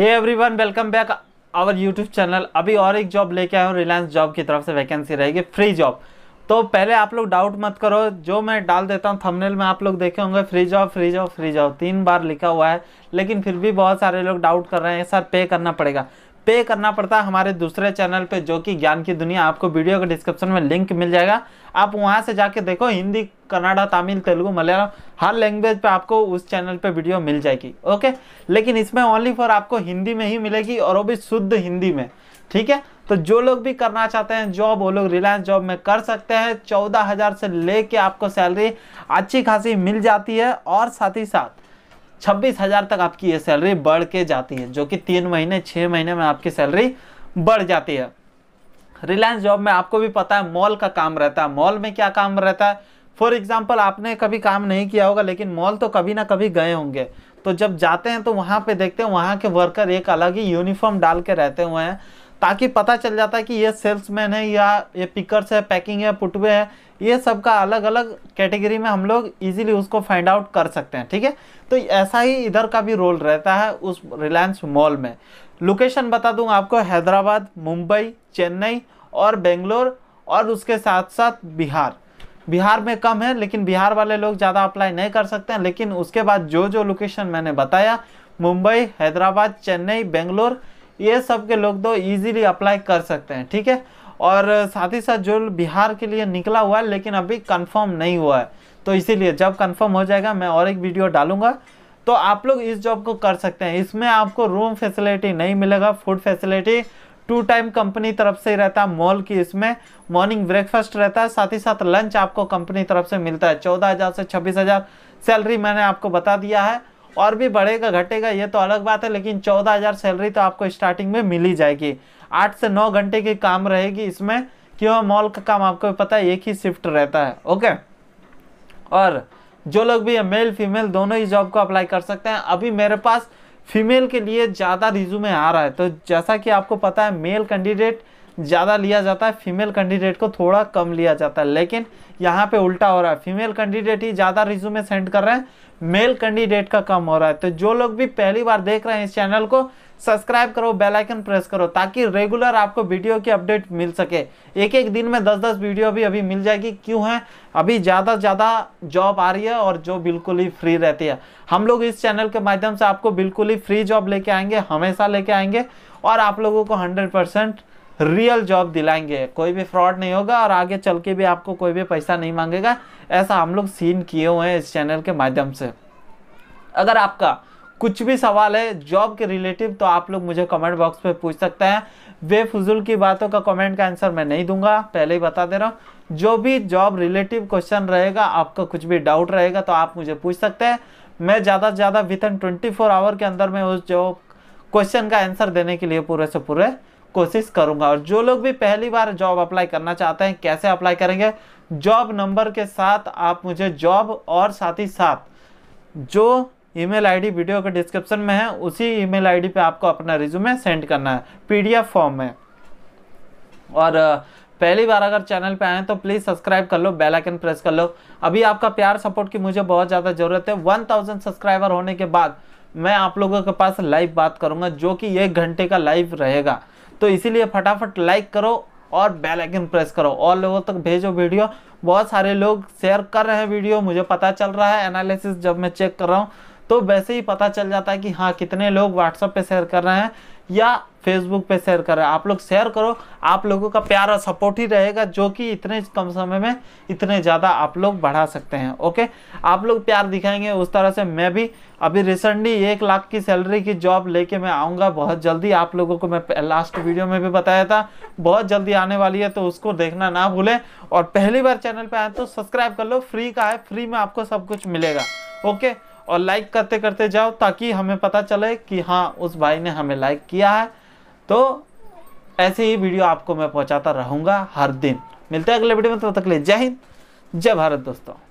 hey everyone welcome back our YouTube channel अभी और एक जॉब लेके आया हूँ रिलायंस जॉब की तरफ से वैकेंसी रहेगी फ्री जॉब तो पहले आप लोग डाउट मत करो जो मैं डाल देता हूँ थंबनेल में आप लोग देखे होंगे free job free job free job तीन बार लिखा हुआ है लेकिन फिर भी बहुत सारे लोग डाउट कर रहे हैं सर पे करना पड़ेगा पे करना पड़ता है हमारे दूसरे चैनल पे जो कि ज्ञान की दुनिया आपको वीडियो के डिस्क्रिप्शन में लिंक मिल जाएगा आप वहाँ से जाके देखो हिंदी कन्नाडा तमिल तेलुगु मलयालम हर लैंग्वेज पे आपको उस चैनल पे वीडियो मिल जाएगी ओके लेकिन इसमें ओनली फॉर आपको हिंदी में ही मिलेगी और वो भी शुद्ध हिंदी में ठीक है तो जो लोग भी करना चाहते हैं जॉब वो लोग रिलायंस जॉब में कर सकते हैं चौदह हज़ार से लेके आपको सैलरी अच्छी खासी मिल जाती है और साथ ही साथ छब्बीस हज़ार तक आपकी ये सैलरी बढ़ के जाती है जो कि तीन महीने छः महीने में आपकी सैलरी बढ़ जाती है रिलायंस जॉब में आपको भी पता है मॉल का काम रहता है मॉल में क्या काम रहता है फॉर एग्जाम्पल आपने कभी काम नहीं किया होगा लेकिन मॉल तो कभी ना कभी गए होंगे तो जब जाते हैं तो वहाँ पे देखते हैं वहाँ के वर्कर एक अलग ही यूनिफॉर्म डाल के रहते हुए हैं ताकि पता चल जाता है कि ये सेल्समैन है या ये पिकर्स है पैकिंग है पुटवे है ये सब का अलग अलग कैटेगरी में हम लोग इजीली उसको फाइंड आउट कर सकते हैं ठीक है तो ऐसा ही इधर का भी रोल रहता है उस रिलायंस मॉल में लोकेशन बता दूँ आपको हैदराबाद मुंबई चेन्नई और बेंगलोर और उसके साथ साथ बिहार बिहार में कम है लेकिन बिहार वाले लोग ज़्यादा अप्लाई नहीं कर सकते हैं लेकिन उसके बाद जो जो लोकेशन मैंने बताया मुंबई हैदराबाद चेन्नई बेंगलोर ये सब के लोग तो ईजिली अप्लाई कर सकते हैं ठीक है और साथ ही साथ जो बिहार के लिए निकला हुआ है लेकिन अभी कंफर्म नहीं हुआ है तो इसीलिए जब कंफर्म हो जाएगा मैं और एक वीडियो डालूंगा तो आप लोग इस जॉब को कर सकते हैं इसमें आपको रूम फैसिलिटी नहीं मिलेगा food facility two time company तरफ से ही रहता है मॉल की इसमें मॉर्निंग ब्रेकफास्ट रहता है साथ ही साथ लंच आपको कंपनी तरफ से मिलता है चौदह हज़ार से छब्बीस हज़ार सैलरी मैंने आपको बता दिया है और भी बढ़ेगा घटेगा ये तो अलग बात है लेकिन चौदह हज़ार सैलरी तो आपको स्टार्टिंग में मिली जाएगी आठ से नौ घंटे की काम रहेगी इसमें क्यों मॉल का काम आपको पता है एक ही शिफ्ट रहता है ओके और जो लोग भी मेल फीमेल दोनों ही जॉब को अप्लाई कर सकते हैं अभी मेरे पास फीमेल के लिए ज़्यादा रिज्यूमे आ रहा है तो जैसा कि आपको पता है मेल कैंडिडेट ज़्यादा लिया जाता है फीमेल कैंडिडेट को थोड़ा कम लिया जाता है लेकिन यहाँ पे उल्टा हो रहा है फीमेल कैंडिडेट ही ज़्यादा रिज्यूमे सेंड कर रहे हैं मेल कैंडिडेट का कम हो रहा है तो जो लोग भी पहली बार देख रहे हैं इस चैनल को सब्सक्राइब करो बेल आइकन प्रेस करो ताकि रेगुलर आपको वीडियो की अपडेट मिल सके एक एक दिन में दस दस वीडियो भी अभी मिल जाएगी क्यों है अभी ज़्यादा से ज़्यादा जॉब आ रही है और जो बिल्कुल ही फ्री रहती है हम लोग इस चैनल के माध्यम से आपको बिल्कुल ही फ्री जॉब लेके आएंगे हमेशा लेके आएंगे और आप लोगों को हंड्रेड परसेंट रियल जॉब दिलाएंगे कोई भी फ्रॉड नहीं होगा और आगे चल के भी आपको कोई भी पैसा नहीं मांगेगा ऐसा हम लोग सीन किए हुए हैं इस चैनल के माध्यम से अगर आपका कुछ भी सवाल है जॉब के रिलेटिव तो आप लोग मुझे कमेंट बॉक्स में पूछ सकते हैं बेफजूल की बातों का कमेंट का आंसर मैं नहीं दूंगा पहले ही बता दे रहा हूँ जो भी जॉब रिलेटिव क्वेश्चन रहेगा आपका कुछ भी डाउट रहेगा तो आप मुझे पूछ सकते हैं मैं ज़्यादा से ज़्यादा within twenty four hour के अंदर में उस जो क्वेश्चन का आंसर देने के लिए पूरे से पूरे कोशिश करूंगा और जो लोग भी पहली बार जॉब अप्लाई करना चाहते हैं कैसे अप्लाई करेंगे जॉब नंबर के साथ आप मुझे जॉब और साथ ही साथ जो ईमेल आईडी वीडियो के डिस्क्रिप्शन में है उसी ईमेल आईडी पे आपको अपना रिज्यूमे सेंड करना है पीडीएफ फॉर्म में और पहली बार अगर चैनल पे आए तो प्लीज़ सब्सक्राइब कर लो बेल आइकन प्रेस कर लो अभी आपका प्यार सपोर्ट की मुझे बहुत ज़्यादा ज़रूरत है 1000 सब्सक्राइबर होने के बाद मैं आप लोगों के पास लाइव बात करूंगा जो कि एक घंटे का लाइव रहेगा तो इसीलिए फटाफट लाइक करो और बेल आइकन प्रेस करो और लोगों तक भेजो वीडियो बहुत सारे लोग शेयर कर रहे हैं वीडियो मुझे पता चल रहा है एनालिसिस जब मैं चेक कर रहा हूँ तो वैसे ही पता चल जाता है कि हाँ कितने लोग व्हाट्सअप पे शेयर कर रहे हैं या फेसबुक पे शेयर करें आप लोग शेयर करो आप लोगों का प्यारा सपोर्ट ही रहेगा जो कि इतने कम समय में इतने ज़्यादा आप लोग बढ़ा सकते हैं ओके आप लोग प्यार दिखाएंगे उस तरह से मैं भी अभी रिसेंटली एक लाख की सैलरी की जॉब लेके मैं आऊँगा बहुत जल्दी आप लोगों को मैं लास्ट वीडियो में भी बताया था बहुत जल्दी आने वाली है तो उसको देखना ना भूलें और पहली बार चैनल पर आए तो सब्सक्राइब कर लो फ्री का है फ्री में आपको सब कुछ मिलेगा ओके और लाइक करते करते जाओ ताकि हमें पता चले कि हाँ उस भाई ने हमें लाइक किया है तो ऐसे ही वीडियो आपको मैं पहुँचाता रहूंगा हर दिन मिलते हैं अगले वीडियो में तब तो तक ले जय हिंद जय भारत दोस्तों